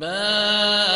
ما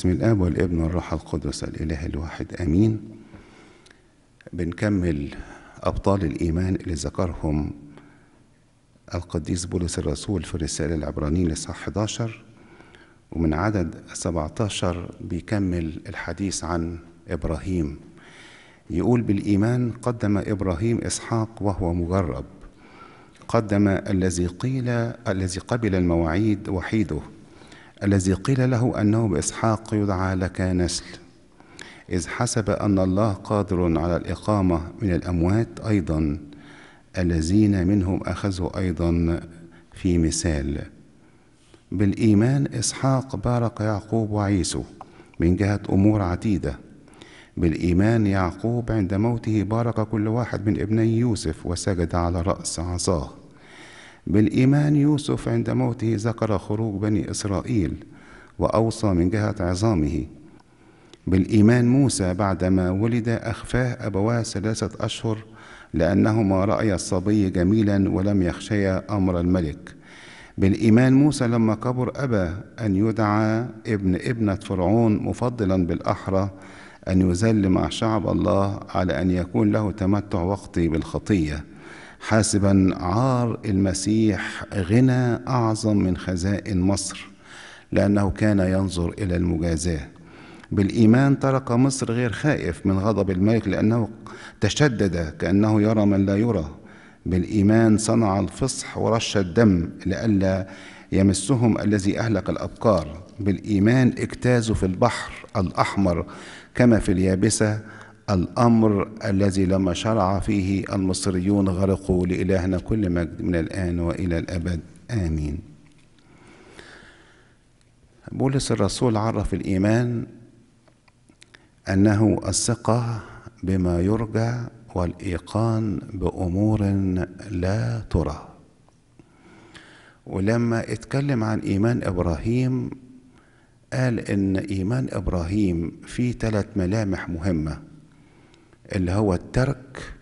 باسم الاب والابن والروح القدس الاله الواحد امين بنكمل ابطال الايمان اللي ذكرهم القديس بولس الرسول في الرساله العبرانيين لصح 11 ومن عدد 17 بيكمل الحديث عن ابراهيم يقول بالايمان قدم ابراهيم اسحاق وهو مجرب قدم الذي قيل الذي قبل المواعيد وحيده الذي قيل له أنه بإسحاق يدعى لك نسل إذ حسب أن الله قادر على الإقامة من الأموات أيضا الذين منهم أخذوا أيضا في مثال بالإيمان إسحاق بارك يعقوب وعيسو من جهة أمور عديدة بالإيمان يعقوب عند موته بارك كل واحد من ابني يوسف وسجد على رأس عصاه بالإيمان يوسف عند موته ذكر خروج بني إسرائيل وأوصى من جهة عظامه بالإيمان موسى بعدما ولد أخفاه أبواه ثلاثة أشهر لأنهما رأيا الصبي جميلا ولم يخشيا أمر الملك بالإيمان موسى لما كبر أبى أن يدعى ابن ابنة فرعون مفضلا بالأحرى أن يذل مع شعب الله على أن يكون له تمتع وقتي بالخطية حاسبا عار المسيح غنى أعظم من خزائن مصر لأنه كان ينظر إلى المجازاة بالإيمان ترك مصر غير خائف من غضب الملك لأنه تشدد كأنه يرى من لا يرى بالإيمان صنع الفصح ورش الدم لئلا يمسهم الذي أهلك الأبقار بالإيمان اجتازوا في البحر الأحمر كما في اليابسة الأمر الذي لما شرع فيه المصريون غرقوا لإلهنا كل مجد من الآن وإلى الأبد آمين بولس الرسول عرف الإيمان أنه الثقة بما يرجى والإيقان بأمور لا ترى ولما اتكلم عن إيمان إبراهيم قال إن إيمان إبراهيم فيه ثلاث ملامح مهمة اللي هو الترك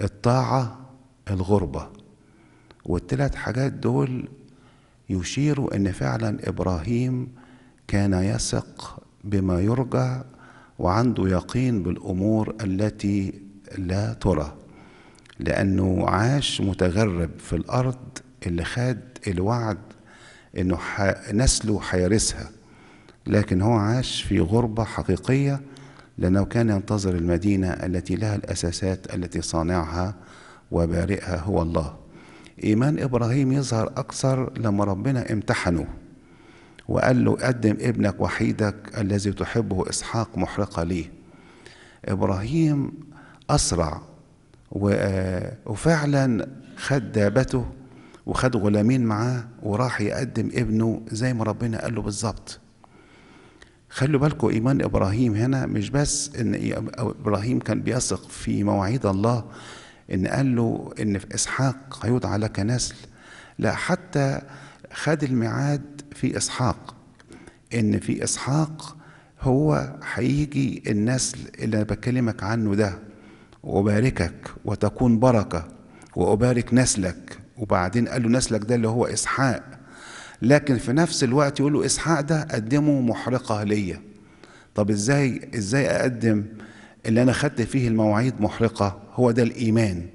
الطاعة الغربة والثلاث حاجات دول يشيروا أن فعلا إبراهيم كان يثق بما يرجع وعنده يقين بالأمور التي لا ترى لأنه عاش متغرب في الأرض اللي خد الوعد أنه نسله حيرسها لكن هو عاش في غربة حقيقية لأنه كان ينتظر المدينة التي لها الأساسات التي صانعها وبارئها هو الله إيمان إبراهيم يظهر أكثر لما ربنا امتحنه وقال له قدم ابنك وحيدك الذي تحبه إسحاق محرقة ليه إبراهيم أسرع آه، وفعلا خد دابته وخد غلامين معاه وراح يقدم ابنه زي ما ربنا قال له بالظبط خلوا بالكم إيمان إبراهيم هنا مش بس إن إبراهيم كان بيثق في مواعيد الله إن قال له إن في إسحاق هيوضع لك نسل لا حتى خد الميعاد في إسحاق إن في إسحاق هو هيجي النسل اللي أنا بكلمك عنه ده وأباركك وتكون بركة وأبارك نسلك وبعدين قال له نسلك ده اللي هو إسحاق لكن في نفس الوقت يقول له اسحاق ده قدمه محرقه ليا طب ازاي ازاي اقدم اللي انا خدت فيه المواعيد محرقه هو ده الايمان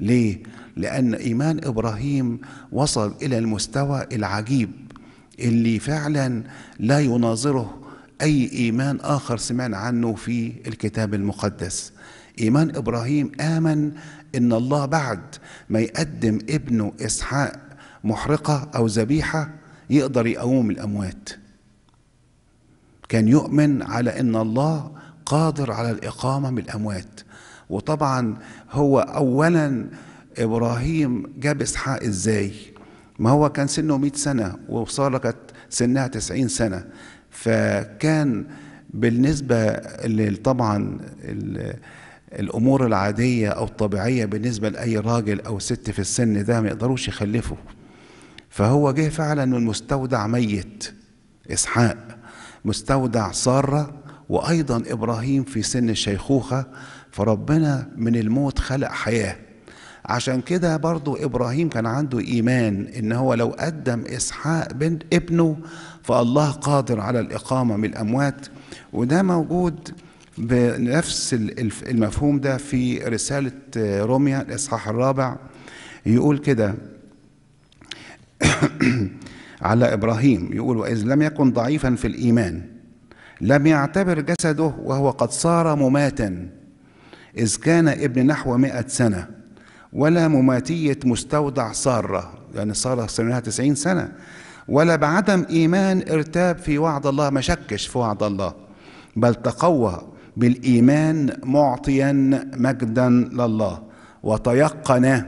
ليه لان ايمان ابراهيم وصل الى المستوى العجيب اللي فعلا لا يناظره اي ايمان اخر سمعنا عنه في الكتاب المقدس ايمان ابراهيم امن ان الله بعد ما يقدم ابنه اسحاق محرقه او ذبيحه يقدر يقوم الأموات كان يؤمن على أن الله قادر على الإقامة من الأموات وطبعا هو أولا إبراهيم جاب إسحاق إزاي ما هو كان سنه 100 سنة وسارة كانت سنها 90 سنة فكان بالنسبة طبعا الامور العاديه او الطبيعيه بالنسبه لاي راجل او ست في السن ده ما يقدروش يخلفوا فهو جه فعلا من مستودع ميت إسحاق مستودع سارة وأيضا إبراهيم في سن الشيخوخة فربنا من الموت خلق حياة عشان كده برضو إبراهيم كان عنده إيمان إن هو لو قدم إسحاق بن ابنه فالله قادر على الإقامة من الأموات وده موجود بنفس المفهوم ده في رسالة روميا الإصحاح الرابع يقول كده على إبراهيم يقول وإذ لم يكن ضعيفا في الإيمان لم يعتبر جسده وهو قد صار مماتا إذ كان ابن نحو مئة سنة ولا مماتية مستودع سارة يعني سارة سنها تسعين سنة ولا بعدم إيمان ارتاب في وعد الله ما شكش في وعد الله بل تقوى بالإيمان معطيا مجدا لله وتيقن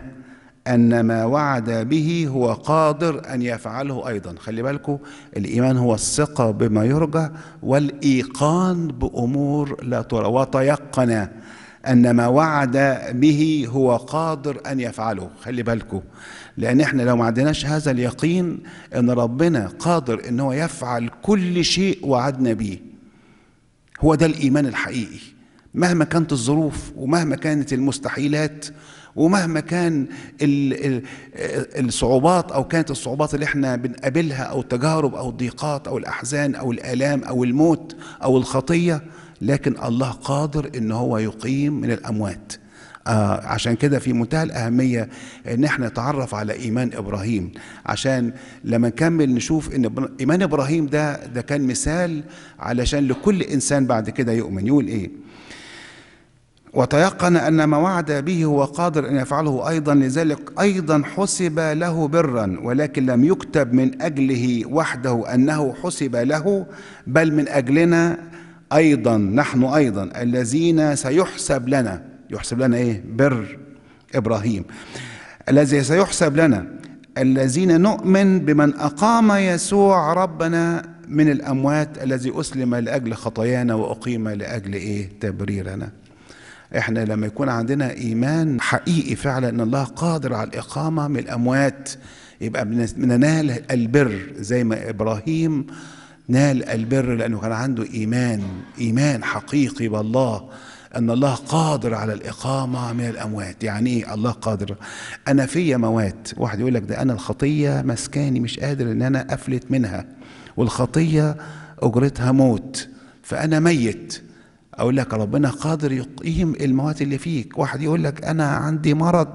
أن ما وعد به هو قادر أن يفعله أيضا خلي بالكم الإيمان هو الثقة بما يرجى والإيقان بأمور لا ترى وتيقن أن ما وعد به هو قادر أن يفعله خلي بالكم لأن احنا لو ما عندناش هذا اليقين أن ربنا قادر أن هو يفعل كل شيء وعدنا به هو ده الإيمان الحقيقي مهما كانت الظروف ومهما كانت المستحيلات ومهما كان الصعوبات او كانت الصعوبات اللي احنا بنقابلها او التجارب او الضيقات او الاحزان او الالام او الموت او الخطيه لكن الله قادر ان هو يقيم من الاموات آه عشان كده في منتهى الأهمية إن إحنا نتعرف على إيمان إبراهيم عشان لما نكمل نشوف إن إيمان إبراهيم ده ده كان مثال علشان لكل إنسان بعد كده يؤمن يقول إيه؟ وتيقن أن ما وعد به هو قادر أن يفعله أيضا لذلك أيضا حسب له برا ولكن لم يكتب من أجله وحده أنه حسب له بل من أجلنا أيضا نحن أيضا الذين سيحسب لنا يحسب لنا إيه بر إبراهيم الذي سيحسب لنا الذين نؤمن بمن أقام يسوع ربنا من الأموات الذي أسلم لأجل خطايانا وأقيم لأجل إيه تبريرنا احنا لما يكون عندنا ايمان حقيقي فعلا ان الله قادر على الاقامه من الاموات يبقى بننال البر زي ما ابراهيم نال البر لانه كان عنده ايمان ايمان حقيقي بالله ان الله قادر على الاقامه من الاموات يعني ايه الله قادر انا فيا موات واحد يقول لك ده انا الخطيه مسكاني مش قادر ان انا افلت منها والخطيه اجرتها موت فانا ميت اقول لك ربنا قادر يقيم الموات اللي فيك واحد يقول لك انا عندي مرض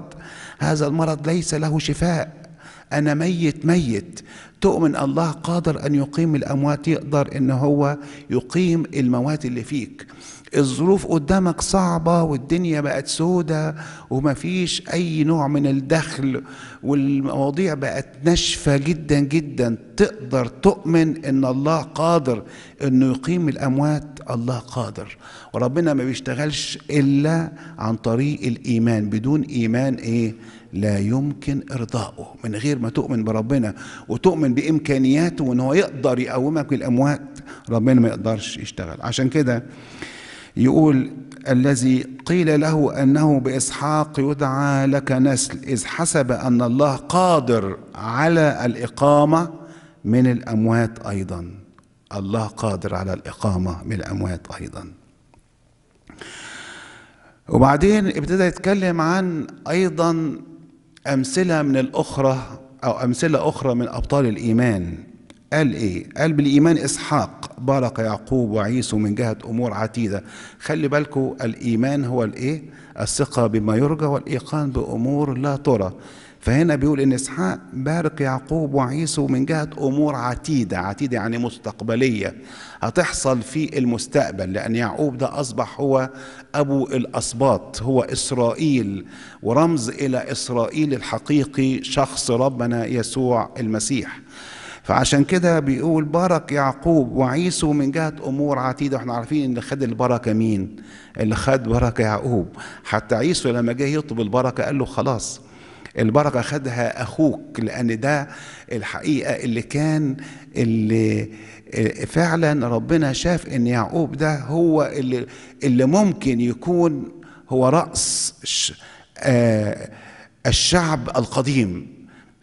هذا المرض ليس له شفاء أنا ميت ميت تؤمن الله قادر أن يقيم الأموات يقدر إن هو يقيم الموات اللي فيك الظروف قدامك صعبة والدنيا بقت سودة ومفيش أي نوع من الدخل والمواضيع بقت ناشفة جدا جدا تقدر تؤمن إن الله قادر إنه يقيم الأموات الله قادر وربنا ما بيشتغلش إلا عن طريق الإيمان بدون إيمان إيه لا يمكن ارضائه من غير ما تؤمن بربنا وتؤمن بامكانياته وان هو يقدر يقومك من الاموات ربنا ما يقدرش يشتغل عشان كده يقول الذي قيل له انه باسحاق يدعى لك نسل اذ حسب ان الله قادر على الاقامه من الاموات ايضا الله قادر على الاقامه من الاموات ايضا وبعدين ابتدى يتكلم عن ايضا أمثلة من الأخرى أو أمثلة أخرى من أبطال الإيمان قال إيه؟ قال بالإيمان إسحاق بارك يعقوب وعيسو من جهة أمور عتيدة خلي بالكو الإيمان هو الإيه؟ الثقة بما يرجى والإيقان بأمور لا ترى فهنا بيقول ان اسحاق بارك يعقوب وعيسو من جهه امور عتيده عتيده يعني مستقبليه هتحصل في المستقبل لان يعقوب ده اصبح هو ابو الاسباط هو اسرائيل ورمز الى اسرائيل الحقيقي شخص ربنا يسوع المسيح فعشان كده بيقول بارك يعقوب وعيسو من جهة أمور عتيدة احنا عارفين ان خد البركة مين اللي خد بركة يعقوب حتى عيسو لما جه يطلب البركة قال له خلاص البركة خدها أخوك لأن ده الحقيقة اللي كان اللي آه، فعلا ربنا شاف إن يعقوب ده هو اللي, اللي ممكن يكون هو رأس آه، الشعب القديم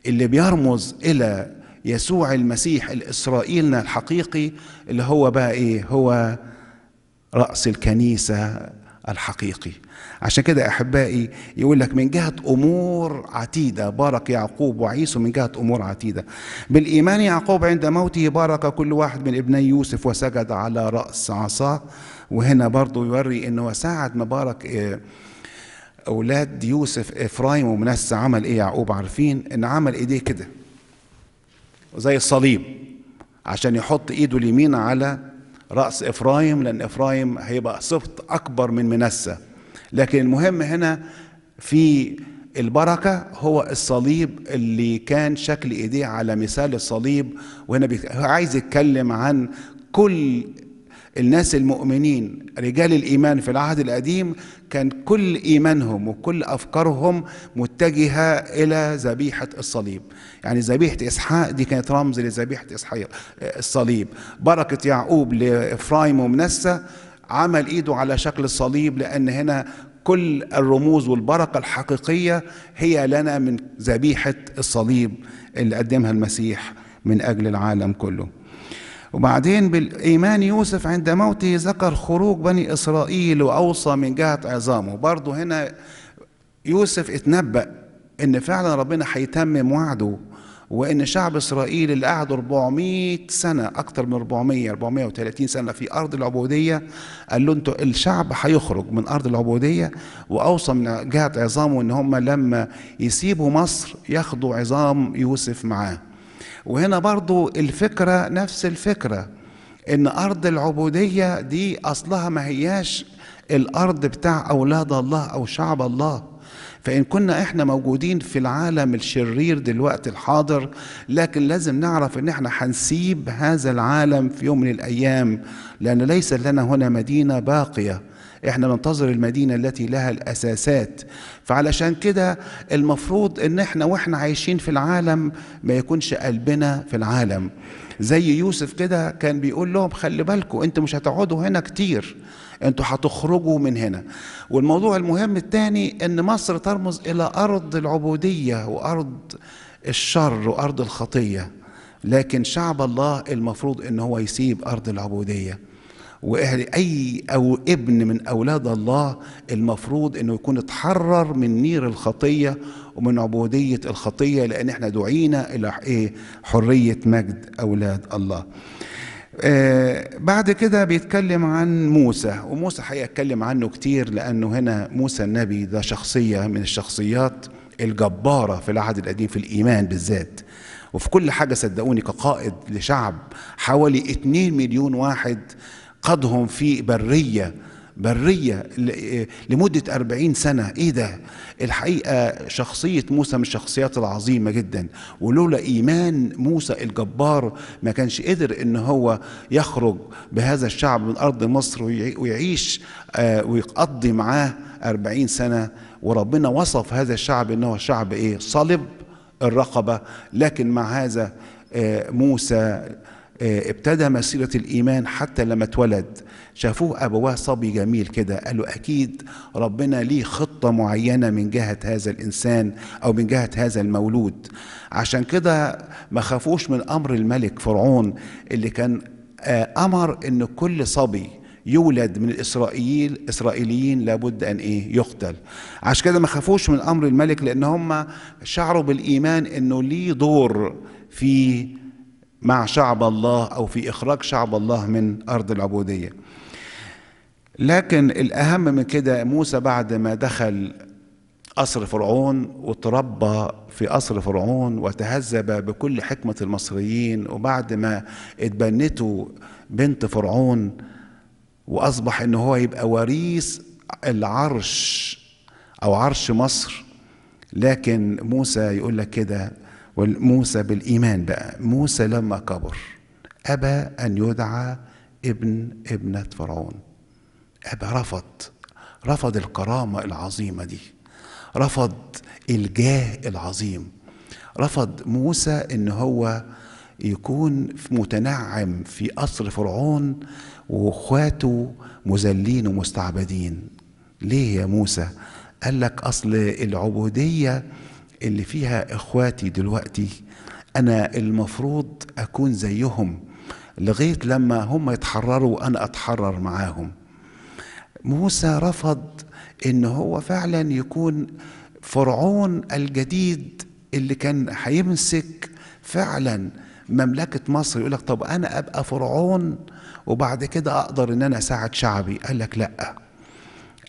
اللي بيرمز إلى يسوع المسيح الإسرائيلنا الحقيقي اللي هو بقى إيه هو رأس الكنيسة الحقيقي عشان كده احبائي يقول لك من جهه امور عتيده بارك يعقوب وعيسو من جهه امور عتيده بالايمان يعقوب عند موته بارك كل واحد من ابني يوسف وسجد على راس عصاه وهنا برضو يوري انه ساعه ما بارك آه، اولاد يوسف افرايم ومنسى عمل ايه يعقوب عارفين ان عمل ايديه كده زي الصليب عشان يحط ايده اليمين على راس افرايم لان افرايم هيبقى صفت اكبر من منسى لكن المهم هنا في البركة هو الصليب اللي كان شكل ايديه على مثال الصليب وهنا عايز يتكلم عن كل الناس المؤمنين رجال الايمان في العهد القديم كان كل ايمانهم وكل افكارهم متجهه الى ذبيحه الصليب يعني ذبيحه اسحاق دي كانت رمز لذبيحه اسحاق الصليب بركه يعقوب لافرايم ومنسة عمل ايده على شكل الصليب لان هنا كل الرموز والبركه الحقيقيه هي لنا من ذبيحه الصليب اللي قدمها المسيح من اجل العالم كله وبعدين بالإيمان يوسف عند موته ذكر خروج بني إسرائيل وأوصى من جهة عظامه برضه هنا يوسف اتنبأ إن فعلا ربنا هيتمم وعده وان شعب اسرائيل اللي قعدوا 400 سنه اكتر من 400 430 سنه في ارض العبوديه قال له انتوا الشعب هيخرج من ارض العبوديه واوصى من جهه عظامه ان هم لما يسيبوا مصر ياخدوا عظام يوسف معاه وهنا برضو الفكره نفس الفكره ان ارض العبوديه دي اصلها ما هياش الارض بتاع اولاد الله او شعب الله فإن كنا إحنا موجودين في العالم الشرير دلوقتي الحاضر لكن لازم نعرف إن إحنا هنسيب هذا العالم في يوم من الأيام لأن ليس لنا هنا مدينة باقية احنا ننتظر المدينه التي لها الاساسات فعلشان كده المفروض ان احنا واحنا عايشين في العالم ما يكونش قلبنا في العالم زي يوسف كده كان بيقول لهم خلي بالكم انتوا مش هتقعدوا هنا كتير انتوا هتخرجوا من هنا والموضوع المهم الثاني ان مصر ترمز الى ارض العبوديه وارض الشر وارض الخطيه لكن شعب الله المفروض ان هو يسيب ارض العبوديه واهل اي او ابن من اولاد الله المفروض انه يكون اتحرر من نير الخطيه ومن عبوديه الخطيه لان احنا دعينا الى ايه حريه مجد اولاد الله آه، بعد كده بيتكلم عن موسى وموسى هيتكلم عنه كتير لأنه هنا موسى النبي ده شخصية من الشخصيات الجبارة في العهد القديم في الإيمان بالذات وفي كل حاجة صدقوني كقائد لشعب حوالي اتنين مليون واحد قدهم في برية برية لمدة أربعين سنة إيه ده الحقيقة شخصية موسى من الشخصيات العظيمة جدا ولولا إيمان موسى الجبار ما كانش قدر إن هو يخرج بهذا الشعب من أرض مصر ويعيش آه، ويقضي معاه أربعين سنة وربنا وصف هذا الشعب إن هو شعب إيه صلب الرقبة لكن مع هذا آه، موسى آه، ابتدى مسيرة الإيمان حتى لما اتولد شافوه أبواه صبي جميل كده قالوا أكيد ربنا ليه خطة معينة من جهة هذا الإنسان أو من جهة هذا المولود عشان كده ما خافوش من أمر الملك فرعون اللي كان آه، أمر إن كل صبي يولد من الاسرائيل اسرائيليين لابد ان ايه يقتل عشان كده ما خافوش من امر الملك لان هم شعروا بالايمان انه ليه دور في مع شعب الله او في اخراج شعب الله من ارض العبوديه لكن الأهم من كده موسى بعد ما دخل قصر فرعون وتربى في قصر فرعون وتهذب بكل حكمة المصريين وبعد ما اتبنته بنت فرعون وأصبح إن هو يبقى وريث العرش أو عرش مصر لكن موسى يقول لك كده وموسى بالإيمان بقى موسى لما كبر أبى أن يدعى ابن ابنة فرعون أبا رفض رفض الكرامة العظيمة دي رفض الجاه العظيم رفض موسى ان هو يكون متنعم في قصر فرعون واخواته مذلين ومستعبدين ليه يا موسى قال لك اصل العبوديه اللي فيها اخواتي دلوقتي انا المفروض اكون زيهم لغايه لما هم يتحرروا وانا اتحرر معاهم موسى رفض ان هو فعلا يكون فرعون الجديد اللي كان هيمسك فعلا مملكة مصر يقول لك طب أنا أبقى فرعون وبعد كده أقدر إن أنا أساعد شعبي قال لك لأ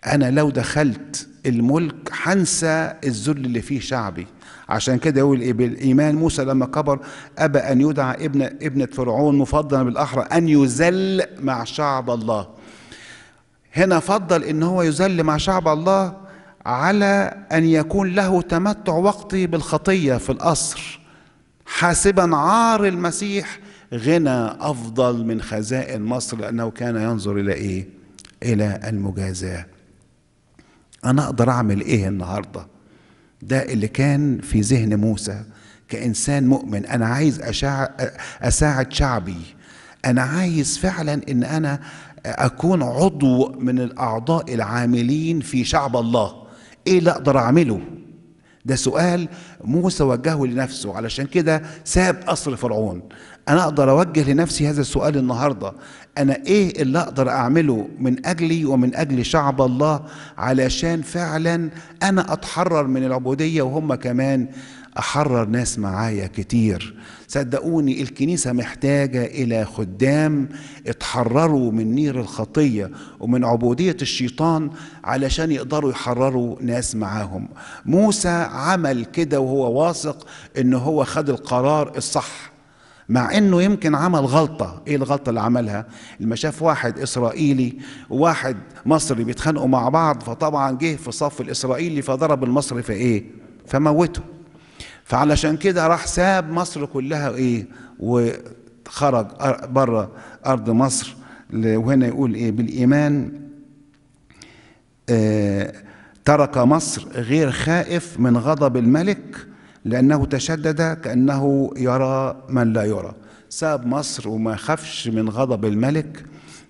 أنا لو دخلت الملك هنسى الذل اللي فيه شعبي عشان كده يقول إيه، بالإيمان موسى لما كبر أبى أن يدعى ابن ابنة فرعون مفضلا بالأحرى أن يذل مع شعب الله هنا فضل ان هو يذل مع شعب الله على ان يكون له تمتع وقتي بالخطيه في القصر حاسبا عار المسيح غنى افضل من خزائن مصر لانه كان ينظر الى ايه الى المجازاه انا اقدر اعمل ايه النهارده ده اللي كان في ذهن موسى كانسان مؤمن انا عايز اساعد شعبي انا عايز فعلا ان انا اكون عضو من الاعضاء العاملين في شعب الله ايه اللي اقدر اعمله ده سؤال موسى وجهه لنفسه علشان كده ساب قصر فرعون انا اقدر اوجه لنفسي هذا السؤال النهارده انا ايه اللي اقدر اعمله من اجلي ومن اجل شعب الله علشان فعلا انا اتحرر من العبوديه وهم كمان احرر ناس معايا كتير صدقوني الكنيسه محتاجه الى خدام اتحرروا من نير الخطيه ومن عبوديه الشيطان علشان يقدروا يحرروا ناس معاهم موسى عمل كده وهو واثق ان هو خد القرار الصح مع انه يمكن عمل غلطه ايه الغلطه اللي عملها لما شاف واحد اسرائيلي وواحد مصري بيتخانقوا مع بعض فطبعا جه في صف الاسرائيلي فضرب المصري في ايه فموته فعلشان كده راح ساب مصر كلها ايه وخرج بره ارض مصر وهنا يقول ايه بالايمان آه ترك مصر غير خائف من غضب الملك لانه تشدد كانه يرى من لا يرى ساب مصر وما خافش من غضب الملك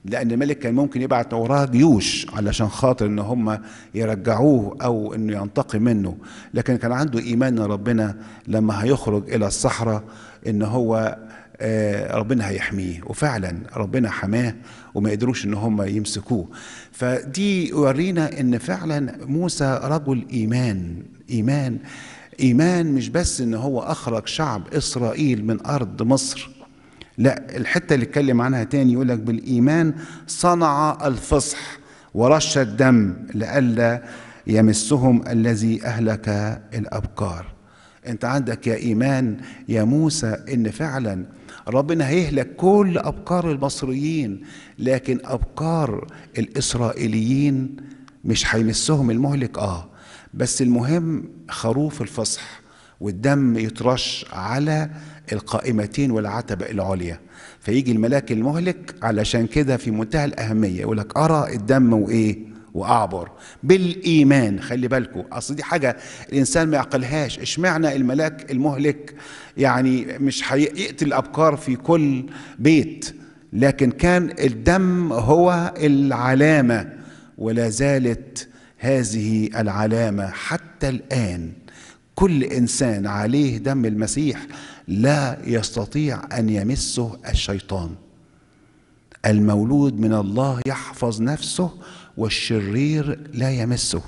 لان الملك كان ممكن يبعت وراه جيوش علشان خاطر ان هم يرجعوه او انه ينتقم منه لكن كان عنده ايمان ربنا لما هيخرج الى الصحراء ان هو آه، ربنا هيحميه وفعلا ربنا حماه وما قدروش ان هم يمسكوه فدي ورينا ان فعلا موسى رجل ايمان ايمان ايمان مش بس ان هو اخرج شعب اسرائيل من ارض مصر لا الحتة اللي اتكلم عنها تاني يقول لك بالإيمان صنع الفصح ورش الدم لئلا يمسهم الذي أهلك الأبكار أنت عندك يا إيمان يا موسى إن فعلا ربنا هيهلك كل أبكار المصريين لكن أبكار الإسرائيليين مش هيمسهم المهلك آه بس المهم خروف الفصح والدم يترش على القائمتين والعتبة العليا فيجي الملاك المهلك علشان كده في منتهى الأهمية يقول لك أرى الدم وإيه وأعبر بالإيمان خلي بالكم أصل دي حاجة الإنسان ما يعقلهاش إشمعنى الملاك المهلك يعني مش هيقتل الأبكار في كل بيت لكن كان الدم هو العلامة ولا زالت هذه العلامة حتى الآن كل إنسان عليه دم المسيح لا يستطيع ان يمسه الشيطان المولود من الله يحفظ نفسه والشرير لا يمسه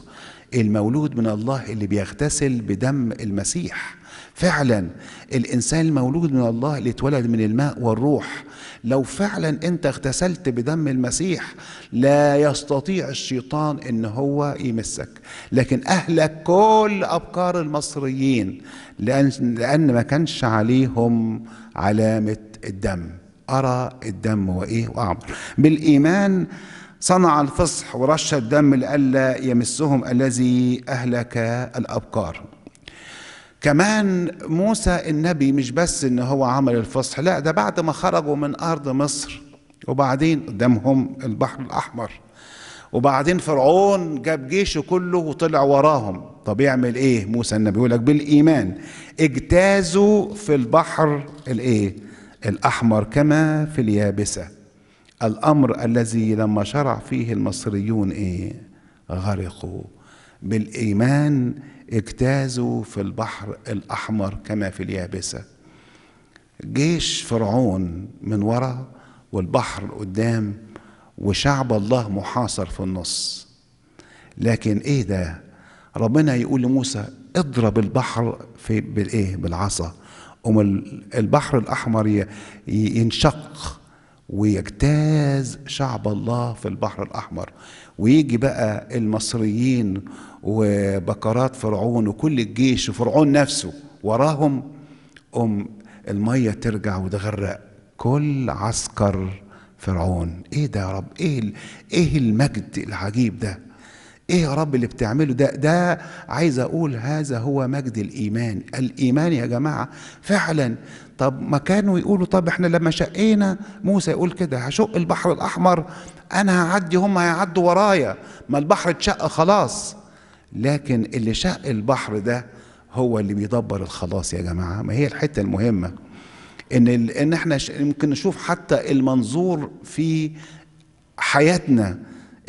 المولود من الله اللي بيغتسل بدم المسيح فعلا الانسان المولود من الله اللي اتولد من الماء والروح لو فعلا انت اغتسلت بدم المسيح لا يستطيع الشيطان ان هو يمسك لكن اهلك كل ابكار المصريين لان لان ما كانش عليهم علامه الدم ارى الدم وايه واعمر بالايمان صنع الفصح ورش الدم لئلا يمسهم الذي اهلك الابكار كمان موسى النبي مش بس ان هو عمل الفصح لا ده بعد ما خرجوا من ارض مصر وبعدين قدامهم البحر الاحمر وبعدين فرعون جاب جيشه كله وطلع وراهم طب يعمل ايه موسى النبي يقول لك بالايمان اجتازوا في البحر الايه الاحمر كما في اليابسه الامر الذي لما شرع فيه المصريون ايه غرقوا بالايمان اجتازوا في البحر الأحمر كما في اليابسة جيش فرعون من ورا والبحر قدام وشعب الله محاصر في النص لكن ايه ده ربنا يقول لموسى اضرب البحر في بالايه بالعصا قوم البحر الاحمر ينشق ويجتاز شعب الله في البحر الأحمر ويجي بقى المصريين وبكرات فرعون وكل الجيش وفرعون نفسه وراهم أم المية ترجع وتغرق كل عسكر فرعون ايه ده يا رب ايه ايه المجد العجيب ده ايه يا رب اللي بتعمله ده ده عايز اقول هذا هو مجد الايمان الايمان يا جماعه فعلا طب ما كانوا يقولوا طب احنا لما شقينا موسى يقول كده هشق البحر الاحمر انا هعدي هم هيعدوا ورايا ما البحر اتشق خلاص لكن اللي شق البحر ده هو اللي بيدبر الخلاص يا جماعه ما هي الحته المهمه ان ان احنا ممكن نشوف حتى المنظور في حياتنا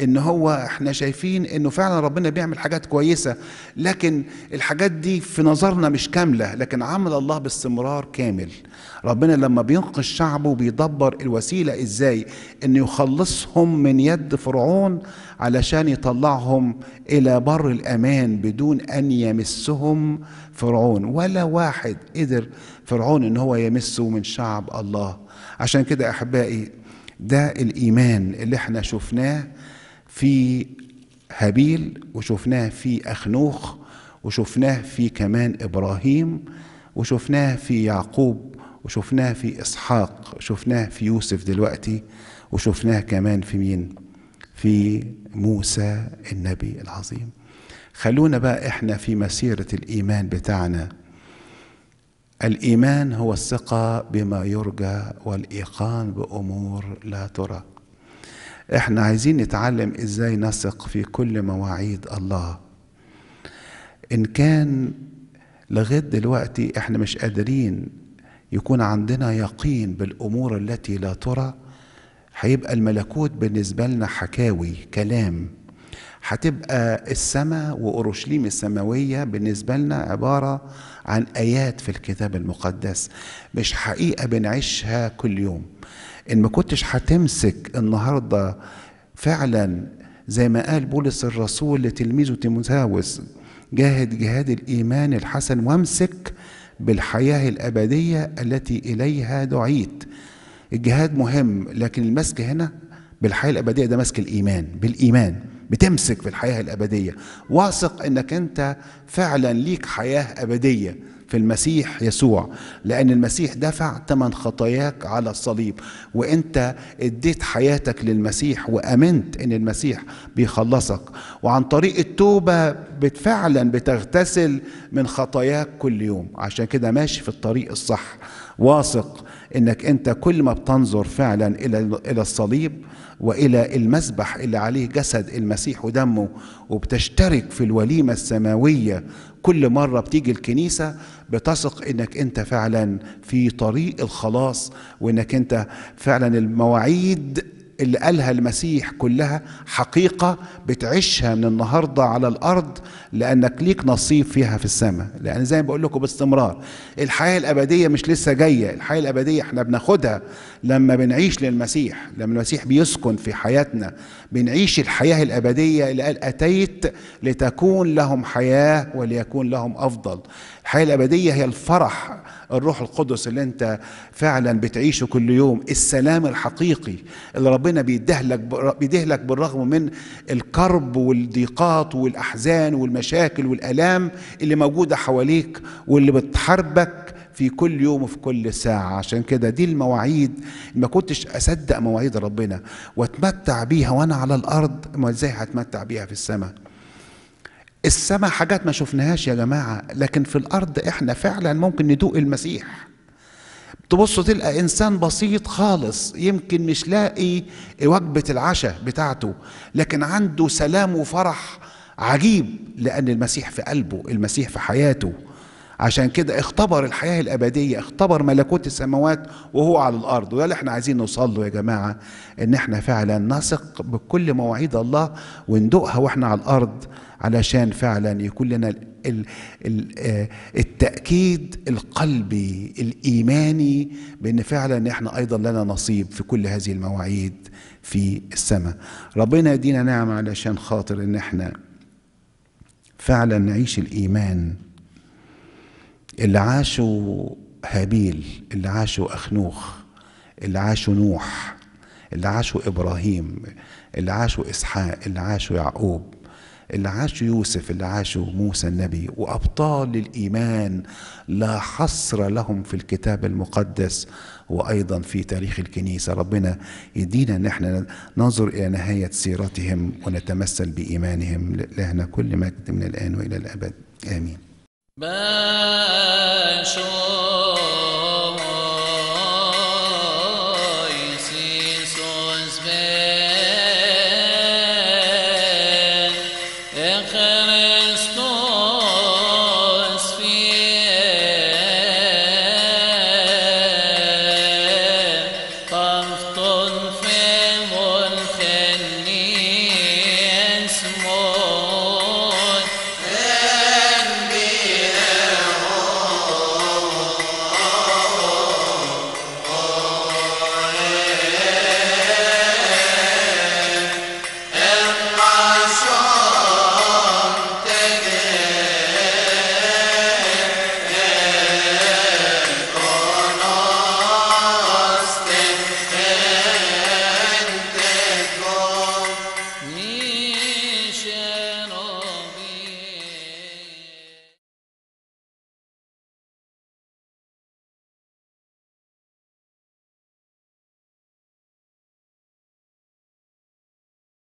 ان هو احنا شايفين انه فعلا ربنا بيعمل حاجات كويسه لكن الحاجات دي في نظرنا مش كامله لكن عمل الله باستمرار كامل ربنا لما بينقذ شعبه بيدبر الوسيله ازاي انه يخلصهم من يد فرعون علشان يطلعهم الى بر الامان بدون ان يمسهم فرعون ولا واحد قدر فرعون ان هو يمسه من شعب الله عشان كده احبائي ده الايمان اللي احنا شفناه في هابيل وشفناه في أخنوخ وشفناه في كمان إبراهيم وشفناه في يعقوب وشفناه في إسحاق وشفناه في يوسف دلوقتي وشفناه كمان في مين في موسى النبي العظيم خلونا بقى احنا في مسيرة الإيمان بتاعنا الإيمان هو الثقة بما يرجى والإيقان بأمور لا ترى احنا عايزين نتعلم ازاي نثق في كل مواعيد الله ان كان لغايه دلوقتي احنا مش قادرين يكون عندنا يقين بالامور التي لا ترى هيبقى الملكوت بالنسبه لنا حكاوي كلام هتبقى السماء وأورشليم السماوية بالنسبة لنا عبارة عن آيات في الكتاب المقدس مش حقيقة بنعيشها كل يوم ان ما كنتش هتمسك النهارده فعلا زي ما قال بولس الرسول لتلميذه تيموثاوس جاهد جهاد الايمان الحسن وامسك بالحياه الابديه التي اليها دعيت الجهاد مهم لكن المسك هنا بالحياه الابديه ده مسك الايمان بالايمان بتمسك في الحياه الابديه واثق انك انت فعلا ليك حياه ابديه في المسيح يسوع لأن المسيح دفع ثمن خطاياك على الصليب وأنت اديت حياتك للمسيح وأمنت أن المسيح بيخلصك وعن طريق التوبة فعلا بتغتسل من خطاياك كل يوم عشان كده ماشي في الطريق الصح واثق انك انت كل ما بتنظر فعلا الى الى الصليب والى المذبح اللي عليه جسد المسيح ودمه وبتشترك في الوليمه السماويه كل مره بتيجي الكنيسه بتثق انك انت فعلا في طريق الخلاص وانك انت فعلا المواعيد اللي قالها المسيح كلها حقيقة بتعيشها من النهاردة على الأرض لأنك ليك نصيب فيها في السماء لأن زي ما بقول لكم باستمرار الحياة الأبدية مش لسه جاية الحياة الأبدية احنا بناخدها لما بنعيش للمسيح لما المسيح بيسكن في حياتنا بنعيش الحياة الأبدية اللي قال أتيت لتكون لهم حياة وليكون لهم أفضل الحياة الأبدية هي الفرح الروح القدس اللي انت فعلا بتعيشه كل يوم السلام الحقيقي اللي ربنا بيدهلك بيدهلك بالرغم من الكرب والضيقات والاحزان والمشاكل والالام اللي موجوده حواليك واللي بتحاربك في كل يوم وفي كل ساعة عشان كده دي المواعيد ما كنتش أصدق مواعيد ربنا واتمتع بيها وأنا على الأرض ما إزاي هتمتع بيها في السماء السماء حاجات ما شفناهاش يا جماعة لكن في الأرض إحنا فعلا ممكن ندوق المسيح تبص تلقى انسان بسيط خالص يمكن مش لاقي وجبه العشاء بتاعته لكن عنده سلام وفرح عجيب لان المسيح في قلبه المسيح في حياته عشان كده اختبر الحياة الأبدية اختبر ملكوت السماوات وهو على الأرض وده اللي احنا عايزين نوصل له يا جماعة إن احنا فعلا نثق بكل مواعيد الله وندوقها واحنا على الأرض علشان فعلا يكون لنا آه، التأكيد القلبي الإيماني بأن فعلا احنا أيضا لنا نصيب في كل هذه المواعيد في السماء ربنا يدينا نعمة علشان خاطر إن احنا فعلا نعيش الإيمان اللي عاشوا هابيل اللي عاشوا أخنوخ اللي عاشوا نوح اللي عاشوا إبراهيم اللي عاشوا إسحاق اللي عاشوا يعقوب اللي عاشوا يوسف اللي عاشوا موسى النبي وأبطال الإيمان لا حصر لهم في الكتاب المقدس وأيضا في تاريخ الكنيسة ربنا يدينا أن احنا ننظر إلى نهاية سيرتهم ونتمثل بإيمانهم لهنا كل مجد من الآن وإلى الأبد آمين بشر